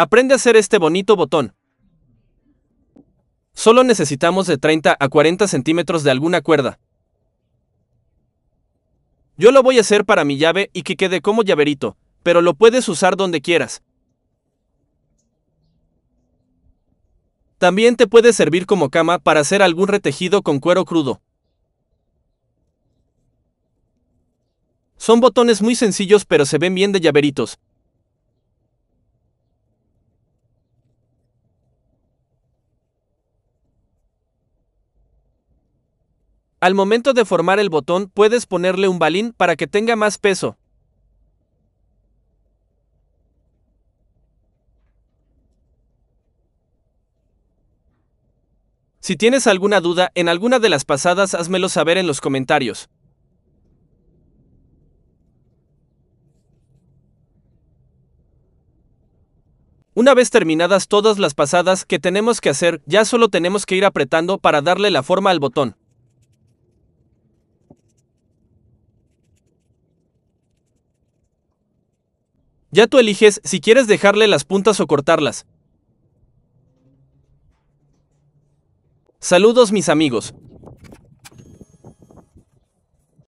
Aprende a hacer este bonito botón. Solo necesitamos de 30 a 40 centímetros de alguna cuerda. Yo lo voy a hacer para mi llave y que quede como llaverito, pero lo puedes usar donde quieras. También te puede servir como cama para hacer algún retejido con cuero crudo. Son botones muy sencillos pero se ven bien de llaveritos. Al momento de formar el botón puedes ponerle un balín para que tenga más peso. Si tienes alguna duda en alguna de las pasadas, házmelo saber en los comentarios. Una vez terminadas todas las pasadas que tenemos que hacer, ya solo tenemos que ir apretando para darle la forma al botón. Ya tú eliges si quieres dejarle las puntas o cortarlas. Saludos mis amigos.